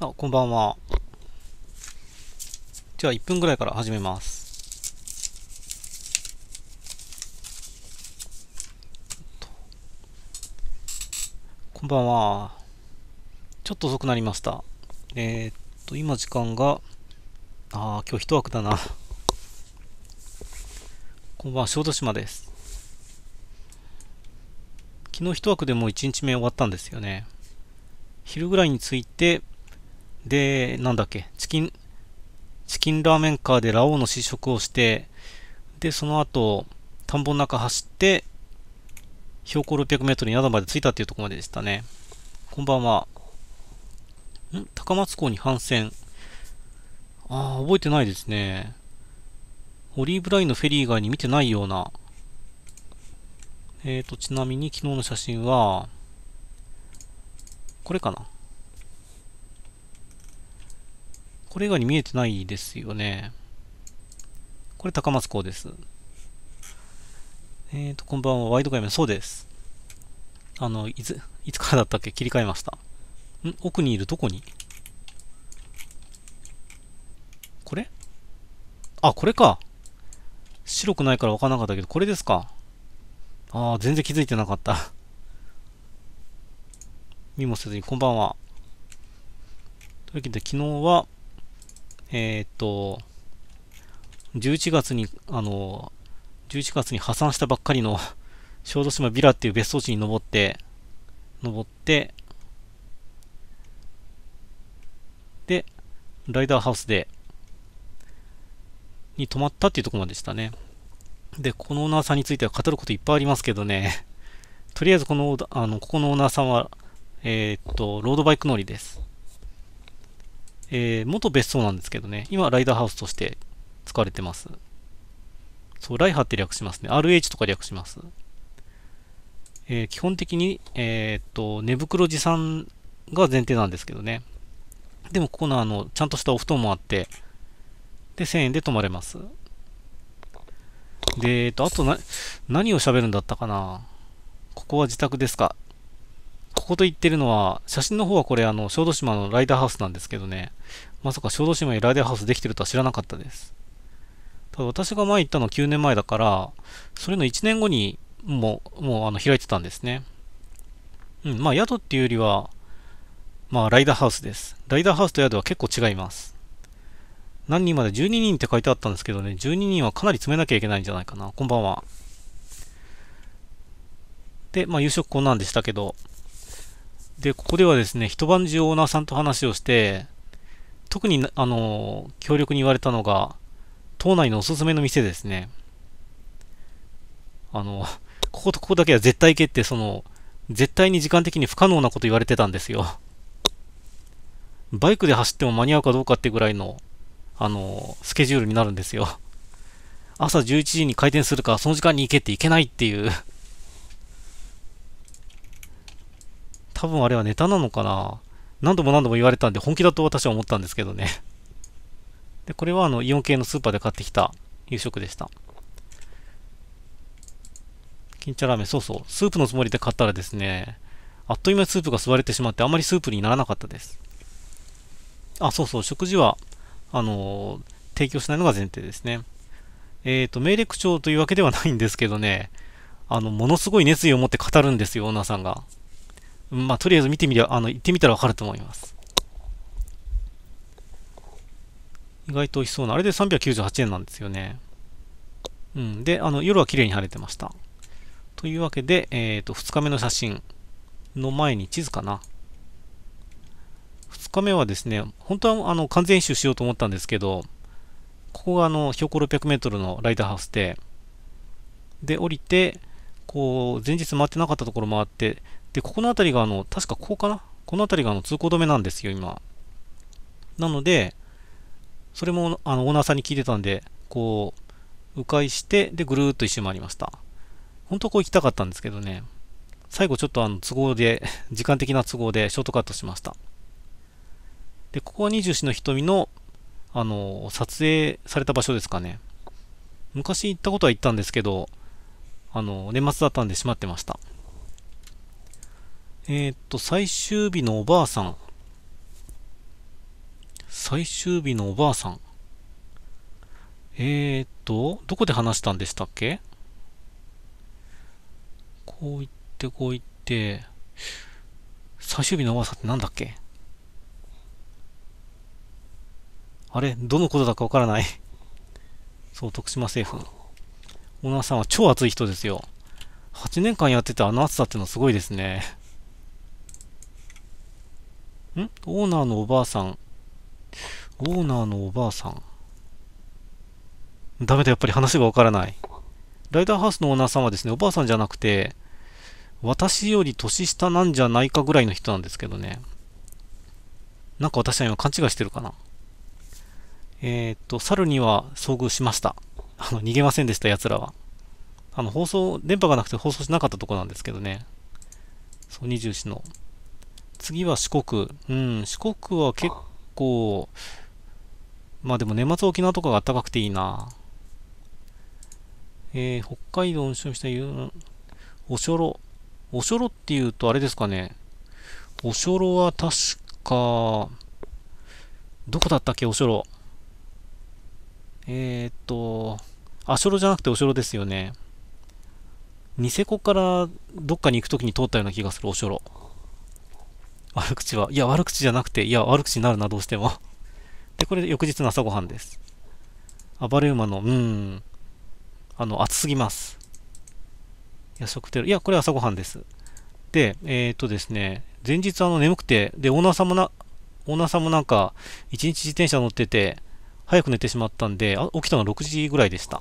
あ、こんばんは。じゃあ1分ぐらいから始めます。こんばんは。ちょっと遅くなりました。えー、っと、今時間が、ああ、今日一枠だな。こんばんは、小豆島です。昨日一枠でもう1日目終わったんですよね。昼ぐらいについて、で、なんだっけ、チキン、チキンラーメンカーでラオウの試食をして、で、その後、田んぼの中走って、標高600メートルに宿まで着いたっていうところまででしたね。こんばんは。ん高松港に反戦。ああ、覚えてないですね。オリーブラインのフェリー以外に見てないような。えーと、ちなみに昨日の写真は、これかな。これ以外に見えてないですよね。これ高松港です。えっ、ー、と、こんばんは。ワイド画面。そうです。あの、いつ、いつからだったっけ切り替えました。ん奥にいるどこにこれあ、これか。白くないからわからなかったけど、これですか。ああ、全然気づいてなかった。見もせずに、こんばんは。というわけで、昨日は、えー、っと、11月に、あの、11月に破産したばっかりの 小豆島ビラっていう別荘地に登って、登って、で、ライダーハウスで、に泊まったっていうところまでしたね。で、このオーナーさんについては語ることいっぱいありますけどね、とりあえずこの、あの、ここのオーナーさんは、えー、っと、ロードバイク乗りです。えー、元別荘なんですけどね、今ライダーハウスとして使われてます。そう、ライハって略しますね。RH とか略します。えー、基本的に、えー、っと、寝袋持参が前提なんですけどね。でも、ここのあの、ちゃんとしたお布団もあって、で、1000円で泊まれます。で、えっと、あとな、何を喋るんだったかなここは自宅ですかここと言ってるのは、写真の方はこれ、あの、小豆島のライダーハウスなんですけどね、まさか小豆島にライダーハウスできてるとは知らなかったです。ただ私が前行ったの9年前だから、それの1年後にもう、もうあの開いてたんですね。うん、まあ宿っていうよりは、まあライダーハウスです。ライダーハウスと宿は結構違います。何人まで12人って書いてあったんですけどね、12人はかなり詰めなきゃいけないんじゃないかな。こんばんは。で、まあ夕食こんなんでしたけど、で、ここではですね、一晩中オーナーさんと話をして、特に、あの、強力に言われたのが、島内のおすすめの店ですね。あの、こことここだけは絶対行けって、その、絶対に時間的に不可能なこと言われてたんですよ。バイクで走っても間に合うかどうかってぐらいの、あの、スケジュールになるんですよ。朝11時に開店するかその時間に行けって行けないっていう多分あれはネタなのかな何度も何度も言われたんで本気だと私は思ったんですけどね。で、これはあの、イオン系のスーパーで買ってきた夕食でした。金茶ラーメン、そうそう。スープのつもりで買ったらですね、あっという間にスープが吸われてしまって、あまりスープにならなかったです。あ、そうそう。食事は、あのー、提供しないのが前提ですね。えっ、ー、と、命令口調というわけではないんですけどね、あの、ものすごい熱意を持って語るんですよ、オーナーさんが。まあ、とりあえず見てみりゃ、あの、行ってみたらわかると思います。意外と美味しそうな。あれで398円なんですよね。うん。で、あの、夜は綺麗に晴れてました。というわけで、えっ、ー、と、2日目の写真の前に地図かな。2日目はですね、本当はあの完全一周しようと思ったんですけど、ここがあの標高600メートルのライトハウスで、で、降りて、こう、前日回ってなかったところ回って、で、ここの辺りが、あの、確かここかなこの辺りがあの通行止めなんですよ、今。なので、それもあのオーナーさんに聞いてたんで、こう、迂回して、で、ぐるーっと一周回りました。本当はこう行きたかったんですけどね、最後ちょっとあの都合で、時間的な都合でショートカットしました。で、ここは二十四の瞳の、あの、撮影された場所ですかね。昔行ったことは行ったんですけど、あの、年末だったんで閉まってました。えー、っと、最終日のおばあさん。最終日のおばあさん。えー、っと、どこで話したんでしたっけこう言って、こう言って、最終日のおばあさんってなんだっけあれどのことだかわからないそう、徳島政府。オーナーさんは超熱い人ですよ。8年間やっててあの暑さってのすごいですね。んオーナーのおばあさん。オーナーのおばあさん。ダメだ、やっぱり話がわからない。ライダーハウスのオーナーさんはですね、おばあさんじゃなくて、私より年下なんじゃないかぐらいの人なんですけどね。なんか私は今勘違いしてるかな。えー、っと、猿には遭遇しました。あの、逃げませんでした、奴らは。あの、放送、電波がなくて放送しなかったとこなんですけどね。そう、二重視の。次は四国。うん、四国は結構、まあでも年末沖縄とかが暖かくていいな。えー、北海道の消費者おしょろ。おしょろって言うとあれですかね。おしょろは確か、どこだったっけ、おしょろ。えー、っと、あしょろじゃなくておしょろですよね。ニセコからどっかに行くときに通ったような気がする、おしょろ。悪口は。いや、悪口じゃなくて、いや、悪口になるな、どうしても。で、これで翌日の朝ごはんです。暴れ馬の、うーん。あの、暑すぎます。夜食テロ。いや、これ朝ごはんです。で、えー、っとですね、前日あの眠くて、で、オーナーさんもな、オーナーさんもなんか、一日自転車乗ってて、早く寝てしまったんで、あ起きたのは6時ぐらいでした。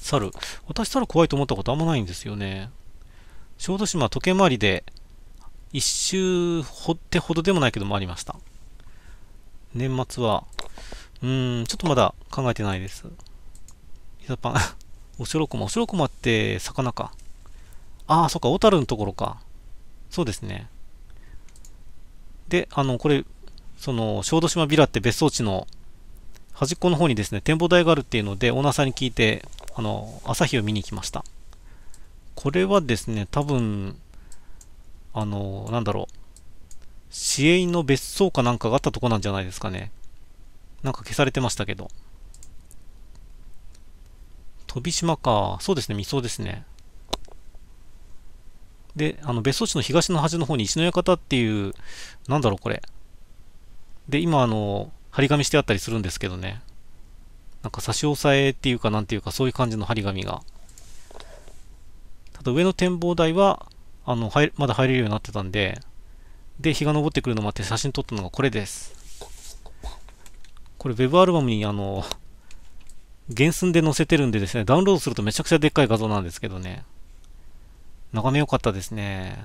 猿。私猿怖いと思ったことあんまないんですよね。小豆島時計回りで1周ほってほどでもないけどもありました。年末は、うーん、ちょっとまだ考えてないです。ピザパン おしろこま、おしろこまって魚か。ああ、そっか、小樽のところか。そうですね。で、あの、これ、その、小豆島ビラって別荘地の端っこの方にですね、展望台があるっていうので、オーナーさんに聞いて、あの、朝日を見に行きました。これはですね、多分、あの、なんだろう、市営の別荘かなんかがあったとこなんじゃないですかね。なんか消されてましたけど。飛島か。そうですね、未そですね。で、あの、別荘地の東の端の方に石の館っていう、なんだろう、これ。で、今、あの、張り紙してあったりするんですけどね。なんか差し押さえっていうか、なんていうか、そういう感じの張り紙が。ただ、上の展望台は、あの、入まだ入れるようになってたんで、で、日が昇ってくるのを待って写真撮ったのがこれです。これ、ウェブアルバムに、あの、原寸で載せてるんでですね、ダウンロードするとめちゃくちゃでっかい画像なんですけどね。眺め良かったですね。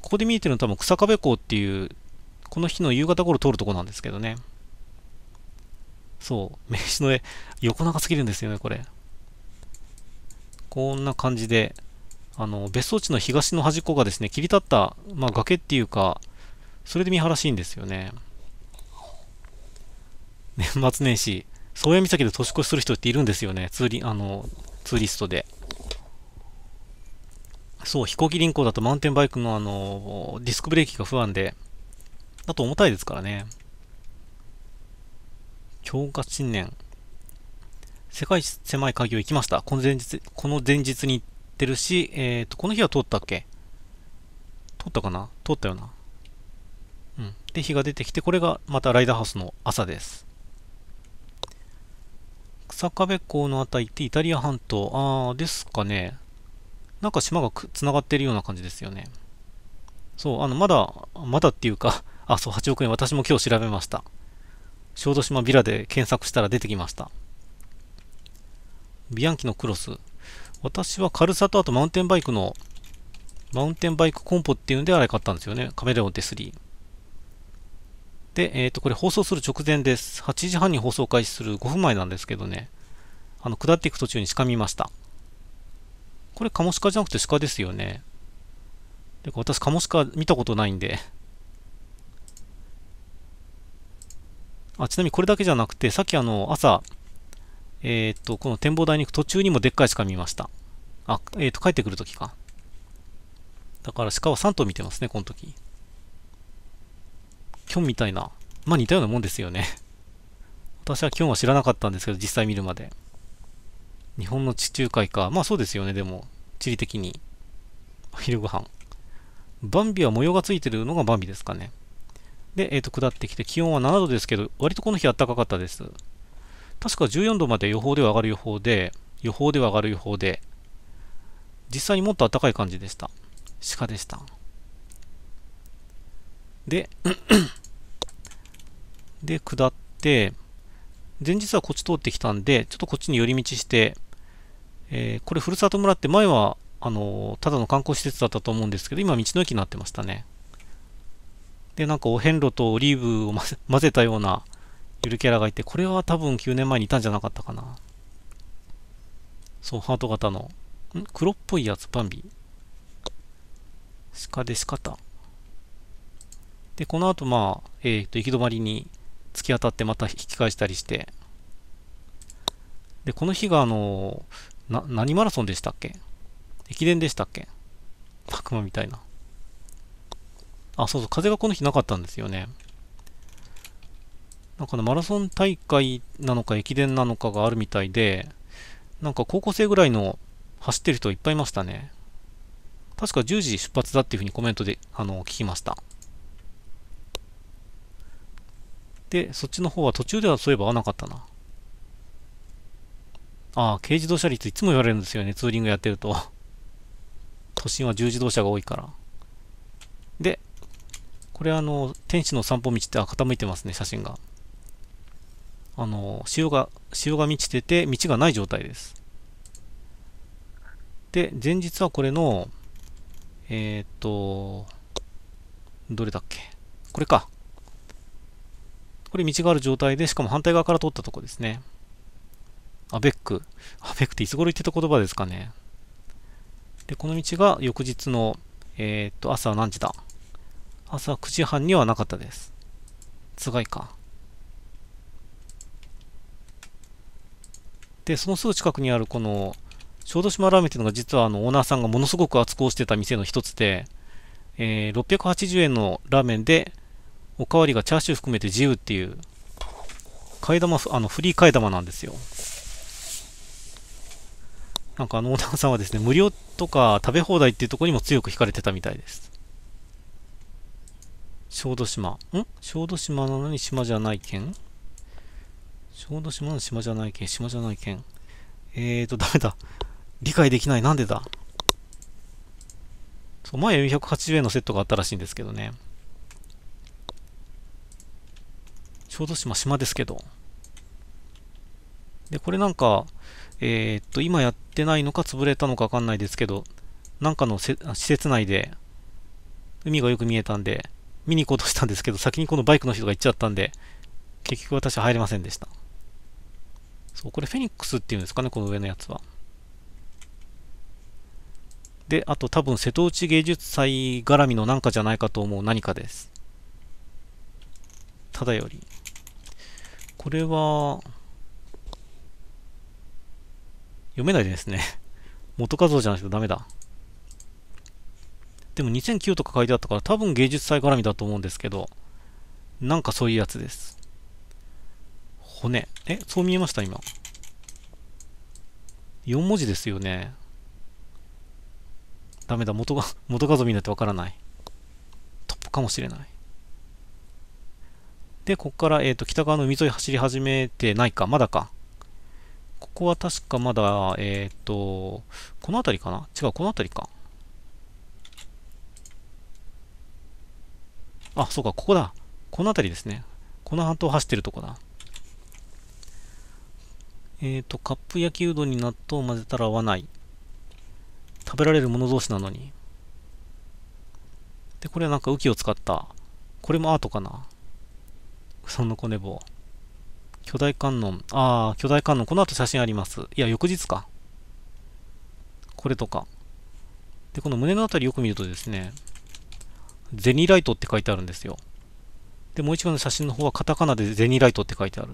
ここで見えてるの多分草壁港っていう、この日の夕方頃通るとこなんですけどね。そう、名刺の絵、横長すぎるんですよね、これ。こんな感じで、あの、別荘地の東の端っこがですね、切り立った、まあ、崖っていうか、それで見晴らしいんですよね。年 末年始、宗谷岬で年越しする人っているんですよね、ツーリ、あの、ツーリストで。そう、飛行機輪行だとマウンテンバイクのあの、ディスクブレーキが不安で、あと重たいですからね。強化新年。世界一狭い鍵を行きました。この前日、この前日に行っってるし、えっ、ー、と、この日は通ったっけ通ったかな通ったよな。うん。で、日が出てきて、これがまたライダーハウスの朝です。草壁港の辺りってイタリア半島、あー、ですかね。なんか島が繋がってるような感じですよね。そう、あの、まだ、まだっていうかあ、そう、8億円、私も今日調べました。小豆島ビラで検索したら出てきました。ビアンキのクロス。私は軽さとあとマウンテンバイクの、マウンテンバイクコンポっていうんであれ買ったんですよね。カメレオンスリー。で、えっ、ー、と、これ放送する直前です。8時半に放送開始する5分前なんですけどね。あの、下っていく途中に鹿見ました。これカモシカじゃなくて鹿ですよね。で私カモシカ見たことないんで。あ、ちなみにこれだけじゃなくて、さっきあの、朝、えっ、と、この展望台に行く途中にもでっかい鹿見ました。あ、えっ、と、帰ってくるときか。だから鹿は3頭見てますね、この時。キョンみたいな。まあ似たようなもんですよね。私はキョンは知らなかったんですけど、実際見るまで。日本の地中海か。まあそうですよね、でも。地理的に。お昼ご飯。バンビは模様がついてるのがバンビですかね。で、えっ、ー、と、下ってきて、気温は7度ですけど、割とこの日暖かかったです。確か14度まで予報では上がる予報で、予報では上がる予報で、実際にもっと暖かい感じでした。鹿でした。で、で、下って、前日はこっち通ってきたんで、ちょっとこっちに寄り道して、えー、これふるさと村って前は、あのー、ただの観光施設だったと思うんですけど、今道の駅になってましたね。で、なんかお遍路とオリーブを混ぜたような、ゆるキャラがいて、これは多分9年前にいたんじゃなかったかな。そう、ハート型の。ん黒っぽいやつ、バンビ。鹿で仕方。で、この後、まあ、えっ、ー、と、行き止まりに突き当たってまた引き返したりして。で、この日が、あの、な、何マラソンでしたっけ駅伝でしたっけ悪魔みたいな。あ、そうそう、風がこの日なかったんですよね。なんかね、マラソン大会なのか駅伝なのかがあるみたいで、なんか高校生ぐらいの走ってる人いっぱいいましたね。確か10時出発だっていうふうにコメントで、あの、聞きました。で、そっちの方は途中ではそういえば合わなかったな。ああ、軽自動車率いつも言われるんですよね、ツーリングやってると。都心は重自動車が多いから。で、これあの、天使の散歩道って傾いてますね、写真が。あの潮が潮が満ちてて道がない状態ですで前日はこれのえー、っとどれだっけこれかこれ道がある状態でしかも反対側から通ったとこですねアベックアベックっていつ頃言ってた言葉ですかねでこの道が翌日のえー、っと朝何時だ朝9時半にはなかったですつがいかで、そのすぐ近くにあるこの小豆島ラーメンっていうのが実はあのオーナーさんがものすごく厚くしてた店の一つで、えー、680円のラーメンでおかわりがチャーシュー含めて自由っていう、替え玉、あの、フリー替え玉なんですよ。なんかあのオーナーさんはですね、無料とか食べ放題っていうところにも強く惹かれてたみたいです。小豆島。ん小豆島なのに島じゃない県小豆島の島じゃない県、島じゃない県。えーと、ダメだ。理解できない。なんでだそう、前480円のセットがあったらしいんですけどね。小豆島、島ですけど。で、これなんか、えー、っと、今やってないのか潰れたのかわかんないですけど、なんかの施設内で、海がよく見えたんで、見に行こうとしたんですけど、先にこのバイクの人が行っちゃったんで、結局私は入れませんでした。そう、これフェニックスっていうんですかね、この上のやつは。で、あと多分瀬戸内芸術祭絡みのなんかじゃないかと思う何かです。ただより。これは、読めないですね。元画像じゃないとダメだ。でも2009とか書いてあったから多分芸術祭絡みだと思うんですけど、なんかそういうやつです。骨。え、そう見えました今。4文字ですよね。ダメだ、元が、元画像見ないとわからない。トップかもしれない。で、ここから、えっ、ー、と、北側の海沿い走り始めてないか、まだか。ここは確かまだ、えっ、ー、と、この辺りかな違う、この辺りか。あ、そうか、ここだ。この辺りですね。この半島を走ってるとこだ。えっ、ー、と、カップ焼きうどんに納豆を混ぜたら合わない。食べられるもの同士なのに。で、これはなんか浮きを使った。これもアートかな。その子寝坊。巨大観音。ああ、巨大観音。この後写真あります。いや、翌日か。これとか。で、この胸のあたりよく見るとですね、ゼニライトって書いてあるんですよ。で、もう一枚の写真の方はカタカナでゼニライトって書いてある。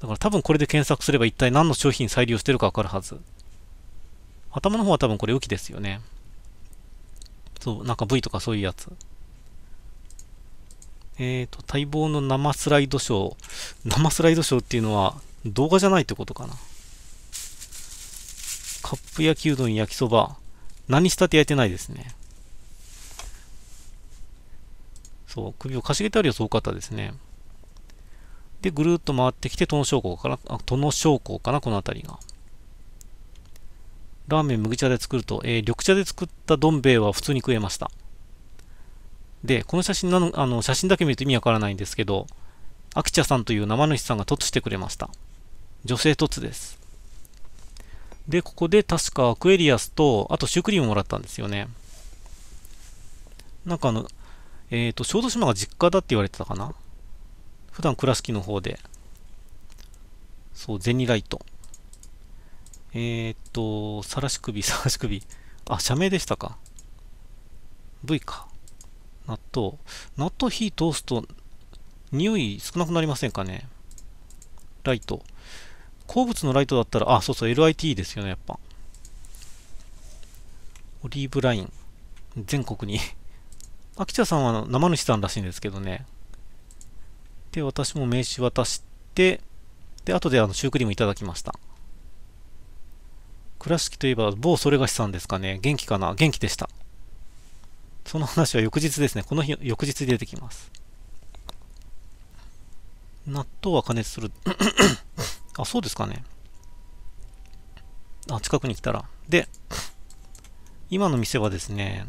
だから多分これで検索すれば一体何の商品再利用してるかわかるはず。頭の方は多分これ良きですよね。そう、なんか V とかそういうやつ。えっ、ー、と、待望の生スライドショー。生スライドショーっていうのは動画じゃないってことかな。カップ焼きうどん焼きそば。何したって焼いてないですね。そう、首をかしげてあるよ、つ多かったですね。で、ぐるっと回ってきて、トの将校かな、あ、トノ将かな、この辺りが。ラーメン麦茶で作ると、えー、緑茶で作ったどん兵衛は普通に食えました。で、この写真なの、あの、写真だけ見ると意味わからないんですけど、アキチャさんという生主さんが凸してくれました。女性凸です。で、ここで確かアクエリアスと、あとシュークリームもらったんですよね。なんかあの、えっ、ー、と、小豆島が実家だって言われてたかな普段倉敷の方で、そう、銭ライト。えー、っと、さらし首、さらし首。あ、社名でしたか。V か。納豆。納豆火通すと、匂い少なくなりませんかね。ライト。鉱物のライトだったら、あ、そうそう、LIT ですよね、やっぱ。オリーブライン。全国に。秋 田さんは生主さんらしいんですけどね。で、私も名刺渡して、で、後であのシュークリームいただきました。倉敷といえば某それがしさんですかね。元気かな元気でした。その話は翌日ですね。この日、翌日出てきます。納豆は加熱する。あ、そうですかね。あ、近くに来たら。で、今の店はですね、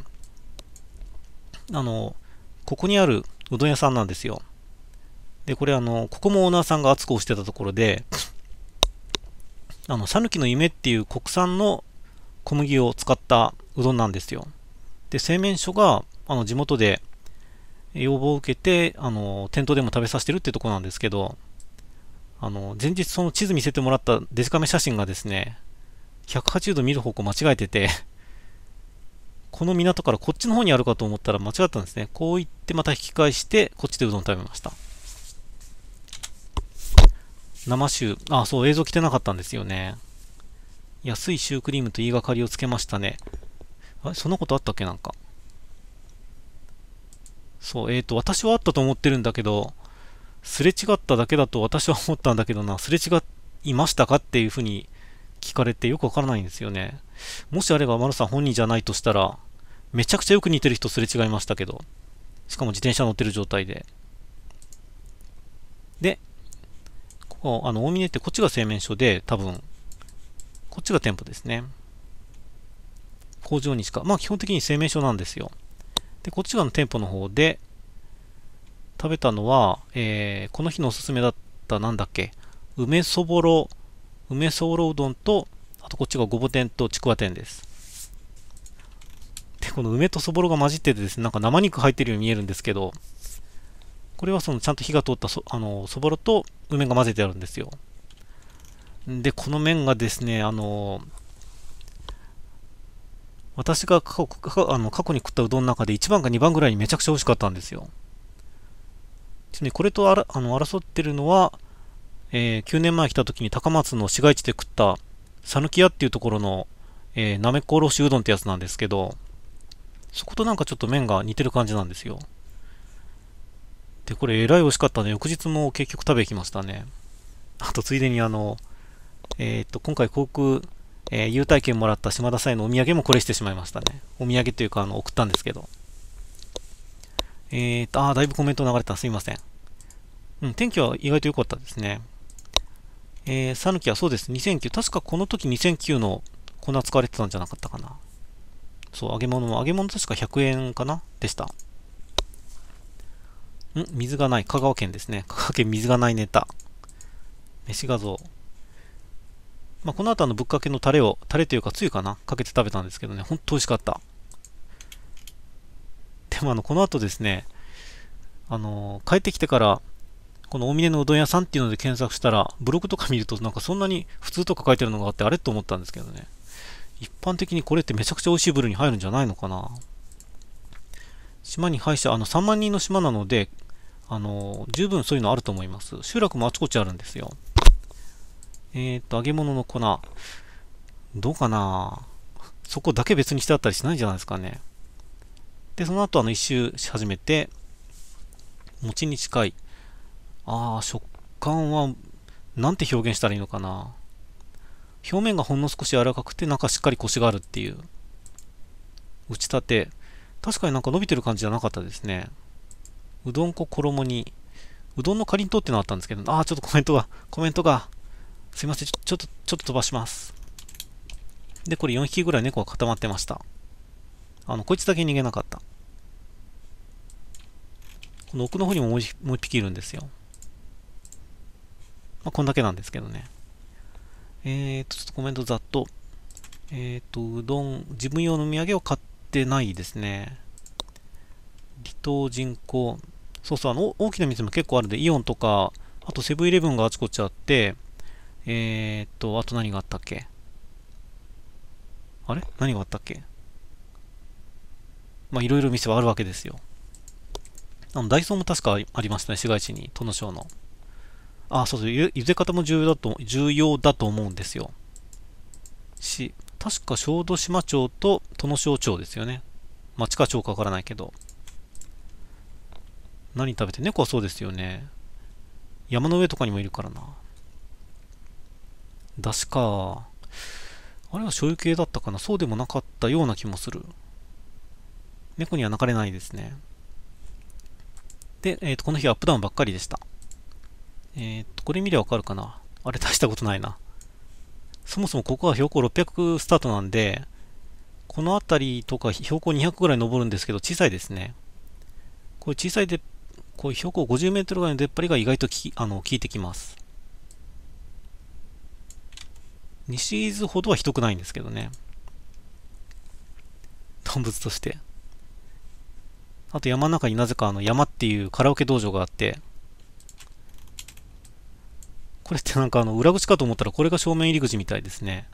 あの、ここにあるうどん屋さんなんですよ。で、これあの、ここもオーナーさんが熱く押してたところで、あの、讃岐の夢っていう国産の小麦を使ったうどんなんですよ。で、製麺所が、あの、地元で要望を受けて、あの、店頭でも食べさせてるってとこなんですけど、あの、前日その地図見せてもらったデジカメ写真がですね、180度見る方向間違えてて この港からこっちの方にあるかと思ったら間違ったんですね。こう行ってまた引き返して、こっちでうどん食べました。生臭。あ、そう、映像来てなかったんですよね。安いシュークリームと言いがかりをつけましたね。あそんなことあったっけなんか。そう、えっ、ー、と、私はあったと思ってるんだけど、すれ違っただけだと私は思ったんだけどな、すれ違いましたかっていうふうに聞かれてよくわからないんですよね。もしあれば、マロさん本人じゃないとしたら、めちゃくちゃよく似てる人すれ違いましたけど、しかも自転車乗ってる状態で。あの、大峰ってこっちが製麺所で、多分、こっちが店舗ですね。工場にしか、まあ基本的に製麺所なんですよ。で、こっち側の店舗の方で、食べたのは、えー、この日のおすすめだったなんだっけ、梅そぼろ、梅そぼろうどんと、あとこっちがごぼ天とちくわ天です。で、この梅とそぼろが混じっててですね、なんか生肉入ってるように見えるんですけど、これはそのちゃんと火が通ったそあのそぼろと梅が混ぜてあるんですよ。で、この麺がですね、あの、私が過去あの過去に食ったうどんの中で1番か2番ぐらいにめちゃくちゃ美味しかったんですよ。ちなみにこれとあらあの争ってるのは、えー、9年前来た時に高松の市街地で食った讃岐屋っていうところの、えー、なめこおろしうどんってやつなんですけど、そことなんかちょっと麺が似てる感じなんですよ。で、これ、えらい美味しかったんで、翌日も結局食べきましたね。あと、ついでに、あの、えー、っと、今回、航空、えー、優待券もらった島田さんへのお土産もこれしてしまいましたね。お土産というか、あの、送ったんですけど。えー、っと、ああ、だいぶコメント流れた。すいません。うん、天気は意外と良かったですね。えー、さぬきはそうです。2009。確かこの時2009の粉使われてたんじゃなかったかな。そう、揚げ物も、揚げ物確か100円かなでした。ん水がない。香川県ですね。香川県水がないネタ。飯画像。まあ、この後あのぶっかけのタレを、タレというかつゆかなかけて食べたんですけどね、ほんと美味しかった。でもあの、この後ですね、あのー、帰ってきてから、この大峰のうどん屋さんっていうので検索したら、ブログとか見るとなんかそんなに普通とか書いてるのがあって、あれと思ったんですけどね。一般的にこれってめちゃくちゃ美味しいルーに入るんじゃないのかな島に歯医者、あの3万人の島なので、あの、十分そういうのあると思います。集落もあちこちあるんですよ。えっ、と、揚げ物の粉。どうかなそこだけ別にしてあったりしないんじゃないですかね。で、その後、あの、一周し始めて、餅に近い。ああ、食感は、なんて表現したらいいのかな。表面がほんの少し柔らかくて、中しっかりコシがあるっていう。打ち立て。確かになんか伸びてる感じじゃなかったですね。うどん粉衣に、うどんのかりんとうってのあったんですけど、ああ、ちょっとコメントが、コメントが、すいません、ちょちょっと、ちょっと飛ばします。で、これ4匹ぐらい猫が固まってました。あの、こいつだけ逃げなかった。この奥の方にももう1匹いるんですよ。まあ、こんだけなんですけどね。えーと、ちょっとコメントざっと。えーと、うどん、自分用の土産を買ってないですね。離島人口、そうそう、あの、大きな店も結構あるんで、イオンとか、あとセブンイレブンがあちこちあって、えー、っと、あと何があったっけあれ何があったっけまあ、いろいろ店はあるわけですよ。あの、ダイソーも確かありましたね、市街地に、都の省の。あ、そうそうゆ、ゆで方も重要だと、重要だと思うんですよ。し、確か小豆島町と都の省町ですよね。まあ、地下町かわからないけど。何食べて猫はそうですよね。山の上とかにもいるからな。だしか。あれは醤油系だったかなそうでもなかったような気もする。猫には泣かれないですね。で、えっ、ー、と、この日はアップダウンばっかりでした。えっ、ー、と、これ見りゃわかるかなあれ大したことないな。そもそもここは標高600スタートなんで、この辺りとか標高200ぐらい登るんですけど、小さいですね。これ小さいでこういう標高50メートルぐらいの出っ張りが意外ときあの効いてきます。西伊豆ほどはひどくないんですけどね。動物として。あと山の中になぜかあの山っていうカラオケ道場があって、これってなんかあの裏口かと思ったらこれが正面入り口みたいですね。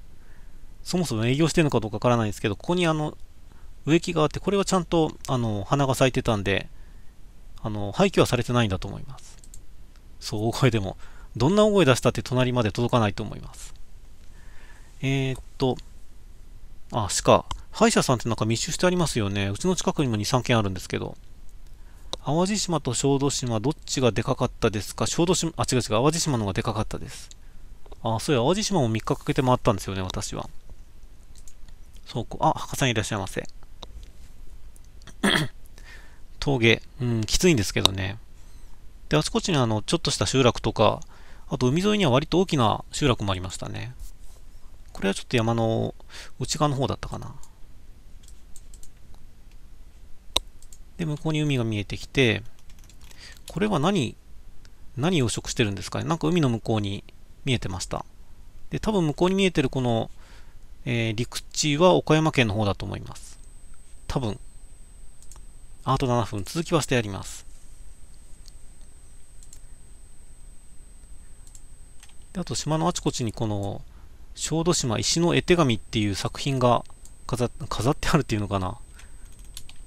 そもそも営業してるのかどうかわからないんですけど、ここにあの植木があって、これはちゃんとあの花が咲いてたんで、あの、廃棄はされてないんだと思います。そう、大声でも。どんな大声出したって隣まで届かないと思います。えー、っと、あ、しか、歯医者さんってなんか密集してありますよね。うちの近くにも2、3軒あるんですけど。淡路島と小豆島、どっちがでかかったですか小豆島、あ、違う違う、淡路島の方がでかかったです。あ、そうや、淡路島も3日かけて回ったんですよね、私は。そうこ、あ、博さんいらっしゃいませ。峠、うん、きついんですけどね。で、あちこちにあの、ちょっとした集落とか、あと海沿いには割と大きな集落もありましたね。これはちょっと山の内側の方だったかな。で、向こうに海が見えてきて、これは何、何養殖してるんですかね。なんか海の向こうに見えてました。で、多分向こうに見えてるこの、えー、陸地は岡山県の方だと思います。多分。あと7分続きはしてやりますであと島のあちこちにこの小豆島石の絵手紙っていう作品が飾ってあるっていうのかな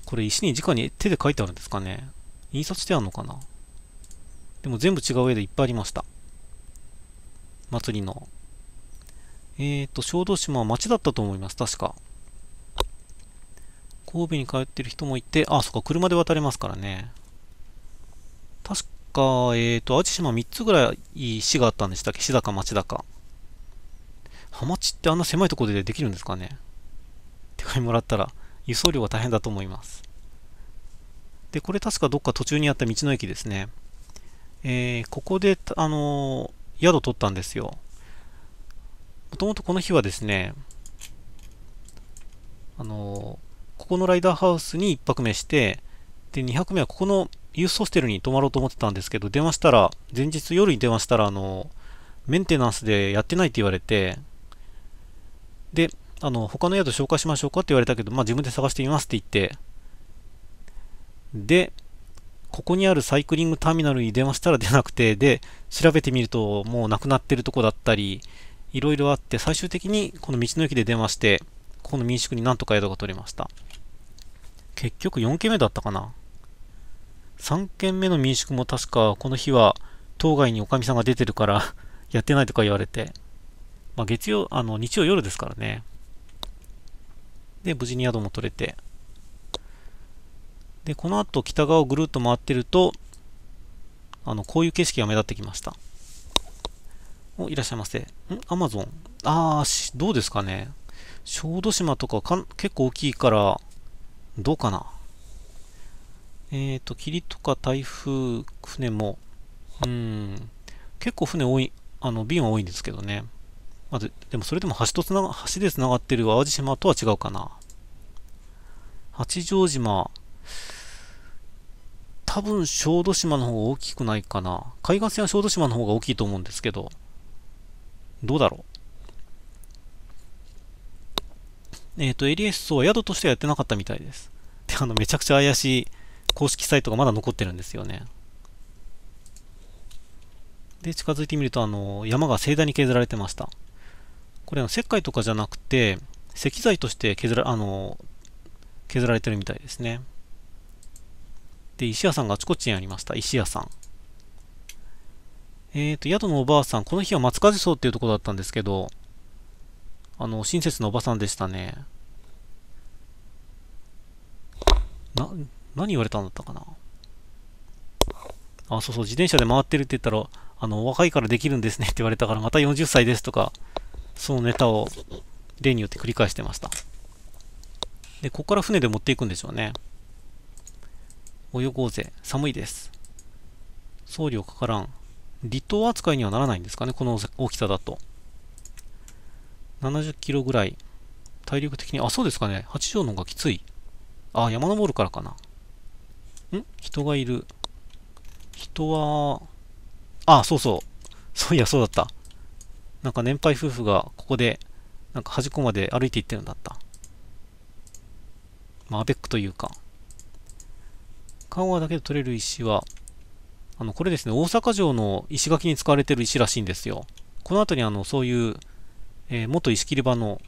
これ石に直に手で書いてあるんですかね印刷してあるのかなでも全部違う絵でいっぱいありました祭りのえっ、ー、と小豆島は町だったと思います確か神戸に通ってる人もいて、あ、そっか、車で渡れますからね。確か、えっ、ー、と、淡路島3つぐらい市があったんでしたっけ市高、町高。浜地ってあんな狭いところでできるんですかね手紙もらったら、輸送量は大変だと思います。で、これ確かどっか途中にあった道の駅ですね。えー、ここで、あのー、宿取ったんですよ。もともとこの日はですね、あのここのライダーハウスに1泊目して、で、2泊目はここのユースホステルに泊まろうと思ってたんですけど、電話したら、前日夜に電話したら、あの、メンテナンスでやってないって言われて、で、あの、他の宿紹介しましょうかって言われたけど、まあ自分で探してみますって言って、で、ここにあるサイクリングターミナルに電話したら出なくて、で、調べてみるともうなくなってるとこだったり、いろいろあって、最終的にこの道の駅で電話して、この民宿になんとか宿が取れました。結局4件目だったかな。3件目の民宿も確かこの日は当該におかみさんが出てるから やってないとか言われて、まあ、月曜、あの日曜夜ですからね。で、無事に宿も取れて。で、この後北側をぐるっと回ってると、あの、こういう景色が目立ってきました。お、いらっしゃいませ。んアマゾン。あー、どうですかね。小豆島とかか結構大きいから、どうかなえっ、ー、と、霧とか台風、船も、うん、結構船多い、あの、便は多いんですけどね。まず、でもそれでも橋とつなが、橋でつながってる淡路島とは違うかな。八丈島、多分小豆島の方が大きくないかな。海岸線は小豆島の方が大きいと思うんですけど、どうだろうえっ、ー、と、エリエスは宿としてはやってなかったみたいです。で、あの、めちゃくちゃ怪しい公式サイトがまだ残ってるんですよね。で、近づいてみると、あの、山が盛大に削られてました。これ、あの、石灰とかじゃなくて、石材として削ら、あの、削られてるみたいですね。で、石屋さんがあちこちにありました。石屋さん。えっ、ー、と、宿のおばあさん、この日は松風荘っていうところだったんですけど、あの、親切なおばさんでしたね。な、何言われたんだったかなあ、そうそう、自転車で回ってるって言ったら、あの、若いからできるんですねって言われたから、また40歳ですとか、そのネタを例によって繰り返してました。で、ここから船で持っていくんでしょうね。泳ごうぜ。寒いです。送料かからん。離島扱いにはならないんですかね、この大きさだと。70キロぐらい。体力的に、あ、そうですかね。八条の方がきつい。あ、山登るからかな。ん人がいる。人は、あ、そうそう。そういや、そうだった。なんか年配夫婦がここで、なんか端っこまで歩いていってるんだった。まあ、アベックというか。緩和だけで取れる石は、あの、これですね、大阪城の石垣に使われてる石らしいんですよ。この後にあの、そういうえー、元石切り場の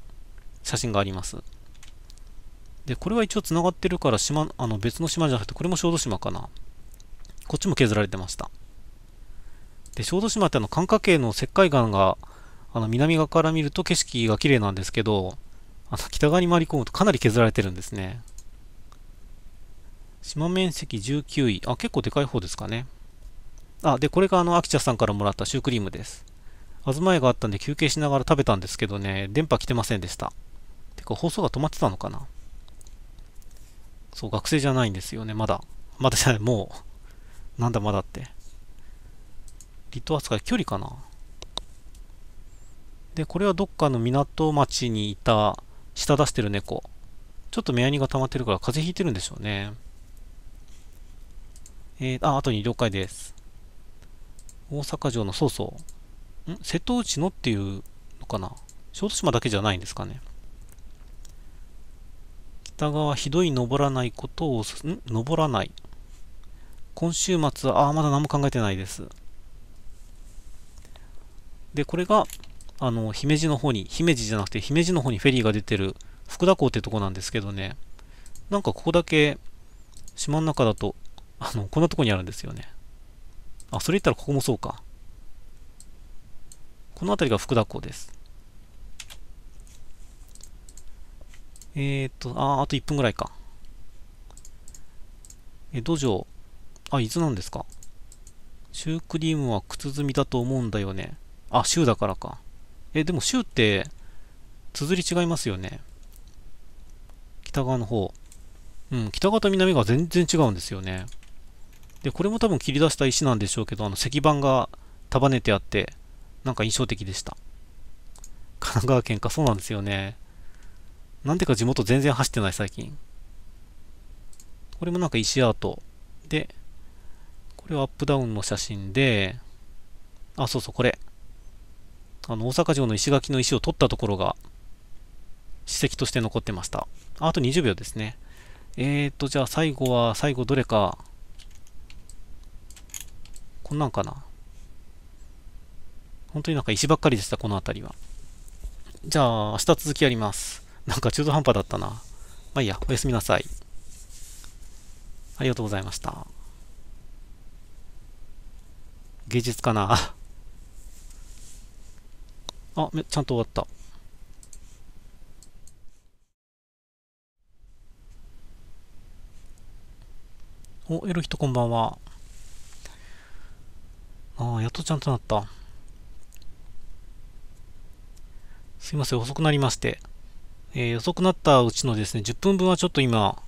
写真があります。で、これは一応繋がってるから島、あの別の島じゃなくて、これも小豆島かな。こっちも削られてました。で、小豆島ってあの、寒波系の石灰岩が、あの、南側から見ると景色が綺麗なんですけど、あの、北側に回り込むとかなり削られてるんですね。島面積19位。あ、結構でかい方ですかね。あ、で、これがあの、秋茶さんからもらったシュークリームです。東屋があったんで休憩しながら食べたんですけどね、電波来てませんでした。てか放送が止まってたのかなそう、学生じゃないんですよね、まだ。まだじゃない、もう。なんだまだって。離島扱い距離かなで、これはどっかの港町にいた、舌出してる猫。ちょっと目やにが溜まってるから風邪ひいてるんでしょうね。えー、あ、あとに了解です。大阪城のそうそう。ん瀬戸内のっていうのかな小豆島だけじゃないんですかね。北側ひどい登らないことをす、ん登らない。今週末、ああ、まだ何も考えてないです。で、これが、あの、姫路の方に、姫路じゃなくて姫路の方にフェリーが出てる福田港ってとこなんですけどね、なんかここだけ、島の中だと、あの、こんなとこにあるんですよね。あ、それ言ったらここもそうか。この辺りが福田港です。えー、っと、あ、あと1分ぐらいか。え、土壌。あ、伊豆なんですか。シュークリームは靴積みだと思うんだよね。あ、州だからか。え、でも州って、綴り違いますよね。北側の方。うん、北側と南側全然違うんですよね。で、これも多分切り出した石なんでしょうけど、あの石板が束ねてあって、なんか印象的でした。神奈川県か、そうなんですよね。なんでか地元全然走ってない、最近。これもなんか石アート。で、これはアップダウンの写真で、あ、そうそう、これ。あの、大阪城の石垣の石を取ったところが、史跡として残ってました。あと20秒ですね。えーと、じゃあ最後は、最後どれか。こんなんかな。本当になんか石ばっかりでした、この辺りは。じゃあ、明日続きやります。なんか中途半端だったな。まあいいや、おやすみなさい。ありがとうございました。芸術かな。あ、ちゃんと終わった。お、エロヒトこんばんは。ああ、やっとちゃんとなった。すいません、遅くなりまして。えー、遅くなったうちのですね、10分分はちょっと今、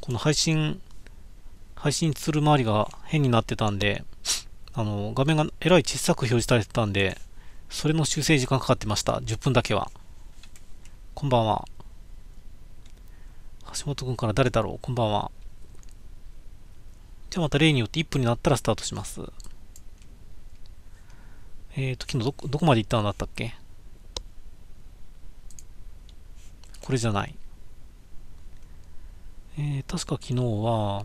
この配信、配信する周りが変になってたんで、あの、画面がえらい小さく表示されてたんで、それの修正時間かかってました。10分だけは。こんばんは。橋本くんから誰だろうこんばんは。じゃあまた例によって1分になったらスタートします。えっ、ー、と、昨日ど、どこまで行ったんだったっけこれじゃない。えー、確か昨日は、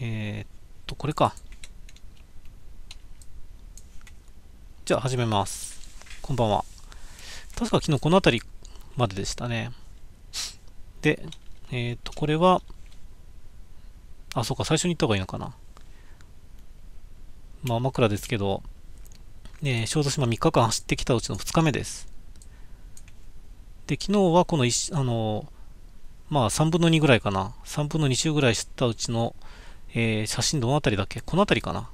えー、っと、これか。じゃあ始めます。こんばんは。確か昨日この辺りまででしたね。で、えー、っと、これは、あ、そうか、最初に言った方がいいのかな。まあ、枕ですけど、えー、小豆島3日間走ってきたうちの2日目です。で、昨日はこの1、あのまあ3分の2ぐらいかな。3分の2周ぐらいしたうちの、えー、写真どのあたりだっけこのあたりかな。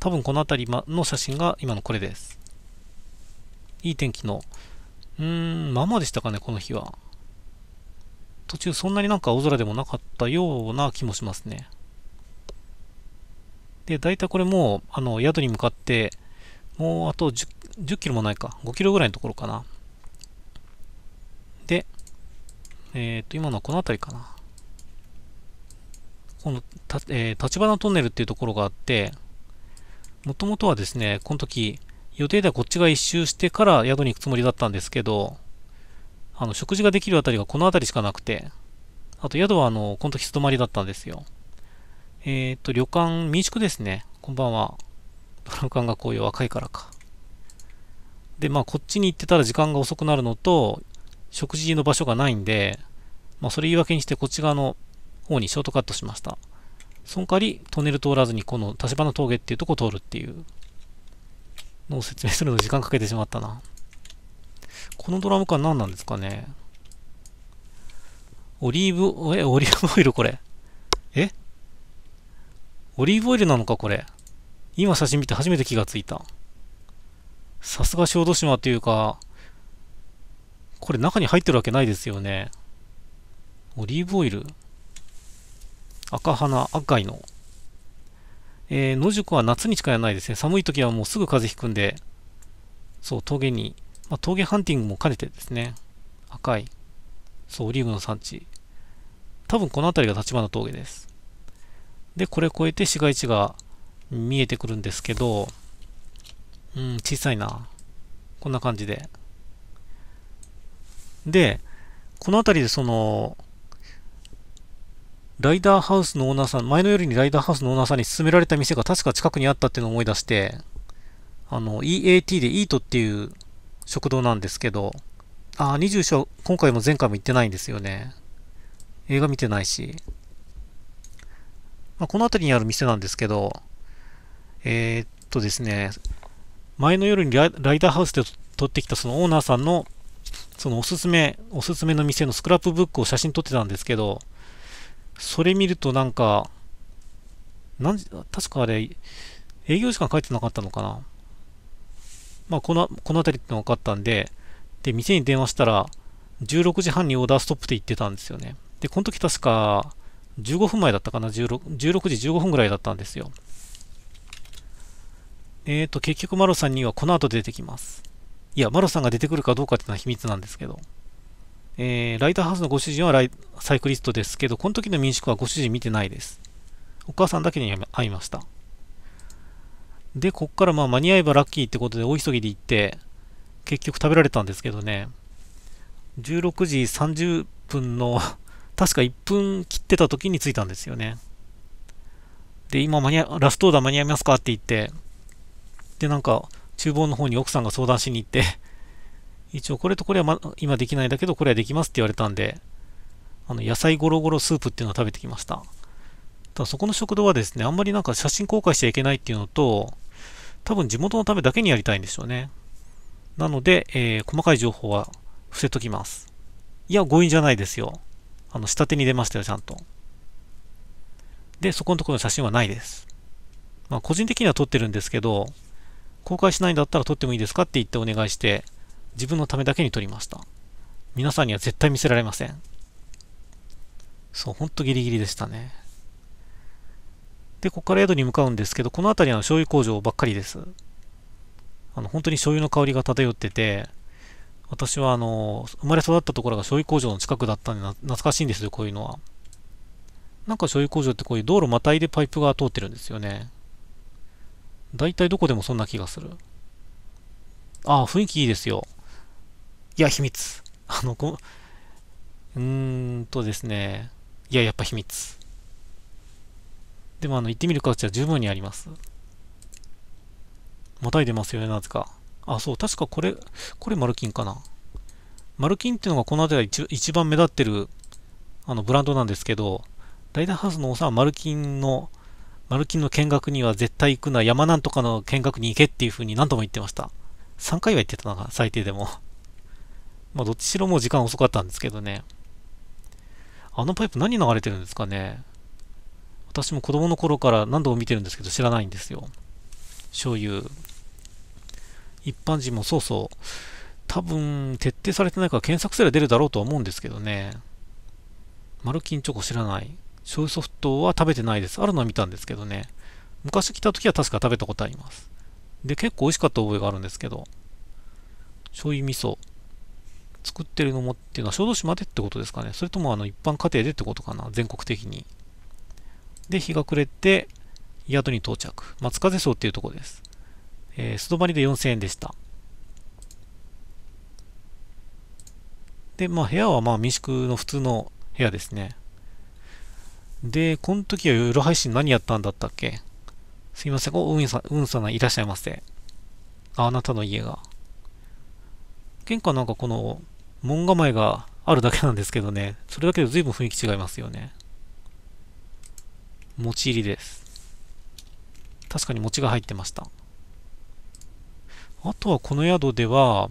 多分この辺りの写真が今のこれです。いい天気の、うーん、ままでしたかね、この日は。途中そんなになんか青空でもなかったような気もしますね。で、大体これも、あの、宿に向かって、もうあと 10, 10キロもないか。5キロぐらいのところかな。で、えっ、ー、と、今のはこの辺りかな。この、た、えー、立花トンネルっていうところがあって、もともとはですね、この時、予定ではこっちが一周してから宿に行くつもりだったんですけど、あの、食事ができるあたりがこの辺りしかなくて、あと宿はあの、この時素泊まりだったんですよ。えっ、ー、と、旅館、民宿ですね。こんばんは。ドラム缶がこういう若いからか。で、まあ、こっちに行ってたら時間が遅くなるのと、食事の場所がないんで、まあ、それ言い訳にしてこっち側の方にショートカットしました。その代わり、トンネル通らずにこの立花峠っていうとこ通るっていうのを説明するのに時間かけてしまったな。このドラム缶何なんですかねオリーブ、え、オリーブオイルこれ。えオリーブオイルなのかこれ。今写真見て初めて気がついた。さすが小豆島っていうか、これ中に入ってるわけないですよね。オリーブオイル。赤花、赤いの。えー、野宿は夏にしかやらないですね。寒い時はもうすぐ風邪ひくんで、そう、峠に、まあ、峠ハンティングも兼ねてですね。赤い。そう、オリーブの産地。多分この辺りが立花峠です。で、これ越えて市街地が見えてくるんですけど、うん、小さいな。こんな感じで。で、この辺りでその、ライダーハウスのオーナーさん、前の夜にライダーハウスのオーナーさんに勧められた店が確か近くにあったっていうのを思い出して、あの、EAT で EAT っていう食堂なんですけど、あ、20章、今回も前回も行ってないんですよね。映画見てないし。まあ、この辺りにある店なんですけど、えー、っとですね、前の夜にライダーハウスで撮ってきたそのオーナーさんのそのおすすめ、おすすめの店のスクラップブックを写真撮ってたんですけど、それ見るとなんか、なん確かあれ、営業時間書いてなかったのかな。まあ、この、この辺りっての分かったんで、で、店に電話したら、16時半にオーダーストップって言ってたんですよね。で、この時確か、15分前だったかな16、16時15分ぐらいだったんですよ。えーと、結局マロさんにはこの後出てきます。いや、マロさんが出てくるかどうかっていうのは秘密なんですけど。えー、ライターハウスのご主人はライサイクリストですけど、この時の民宿はご主人見てないです。お母さんだけに会いました。で、こっからまあ間に合えばラッキーってことで大急ぎで行って、結局食べられたんですけどね、16時30分の 確か1分切ってた時に着いたんですよね。で、今間に合、ラストオーダー間に合いますかって言って、で、なんか、厨房の方に奥さんが相談しに行って 一応これとこれは、ま、今できないだけど、これはできますって言われたんで、あの、野菜ゴロゴロスープっていうのを食べてきました。ただそこの食堂はですね、あんまりなんか写真公開しちゃいけないっていうのと、多分地元のためだけにやりたいんでしょうね。なので、えー、細かい情報は伏せときます。いや、強引じゃないですよ。あの、下手に出ましたよ、ちゃんと。で、そこのところの写真はないです。まあ、個人的には撮ってるんですけど、公開しないんだったら撮ってもいいですかって言ってお願いして、自分のためだけに撮りました。皆さんには絶対見せられません。そう、ほんとギリギリでしたね。で、ここから宿に向かうんですけど、この辺りは醤油工場ばっかりです。あの、本当に醤油の香りが漂ってて、私はあの、生まれ育ったところが醤油工場の近くだったんで、懐かしいんですよ、こういうのは。なんか醤油工場ってこういう道路またいでパイプが通ってるんですよね。大体どこでもそんな気がする。ああ、雰囲気いいですよ。いや、秘密。あの、こうーんとですね。いや、やっぱ秘密。でも、あの、行ってみる価値は十分にあります。またいでますよね、なぜか。あ、そう、確かこれ、これマルキンかな。マルキンっていうのがこの辺り一一番目立ってるあのブランドなんですけど、ライダーハウスの王さはマルキンのマルキンの見学には絶対行くな、山なんとかの見学に行けっていうふうに何度も言ってました。3回は言ってたな、最低でも。まあ、どっちしろもう時間遅かったんですけどね。あのパイプ何流れてるんですかね。私も子供の頃から何度も見てるんですけど知らないんですよ。醤油。一般人もそうそう。多分、徹底されてないから検索すれば出るだろうとは思うんですけどね。マルキンチョコ知らない。醤油ソフトは食べてないです。あるのは見たんですけどね。昔来た時は確か食べたことあります。で、結構美味しかった覚えがあるんですけど、醤油味噌。作ってるのもっていうのは小豆島でってことですかね。それともあの一般家庭でってことかな。全国的に。で、日が暮れて、宿に到着。松風荘っていうとこです。えー、素泊まりで4000円でした。で、まあ部屋はまあ民宿の普通の部屋ですね。で、この時は夜配信何やったんだったっけすいません。お、うんさん、うんさんいらっしゃいませ。あ、あなたの家が。玄関なんかこの、門構えがあるだけなんですけどね。それだけで随分雰囲気違いますよね。餅入りです。確かに餅が入ってました。あとはこの宿では、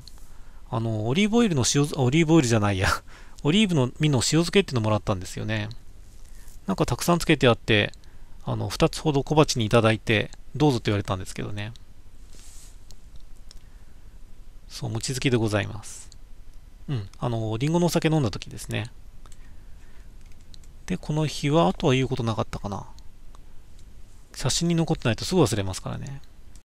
あの、オリーブオイルの塩、オリーブオイルじゃないや、オリーブの実の塩漬けっていうのもらったんですよね。なんかたくさんつけてあって、あの、2つほど小鉢にいただいて、どうぞと言われたんですけどね。そう、餅好きでございます。うん、あの、りんごのお酒飲んだ時ですね。で、この日は、あとは言うことなかったかな。写真に残ってないとすぐ忘れますからね。